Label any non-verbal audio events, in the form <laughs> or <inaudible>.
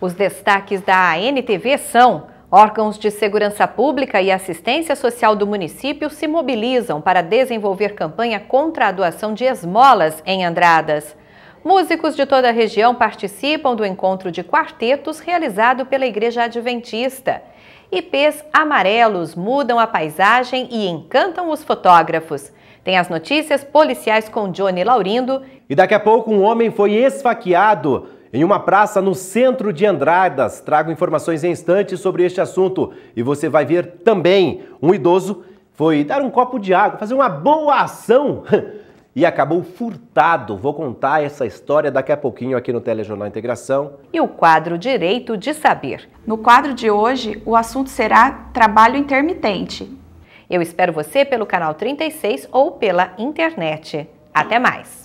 Os destaques da ANTV são: órgãos de segurança pública e assistência social do município se mobilizam para desenvolver campanha contra a doação de esmolas em Andradas. Músicos de toda a região participam do encontro de quartetos realizado pela Igreja Adventista. IPs amarelos mudam a paisagem e encantam os fotógrafos. Tem as notícias policiais com Johnny Laurindo. E daqui a pouco um homem foi esfaqueado em uma praça no centro de Andradas, trago informações em instantes sobre este assunto. E você vai ver também um idoso foi dar um copo de água, fazer uma boa ação <laughs> e acabou furtado. Vou contar essa história daqui a pouquinho aqui no Telejornal Integração. E o quadro Direito de Saber. No quadro de hoje, o assunto será trabalho intermitente. Eu espero você pelo canal 36 ou pela internet. Até mais!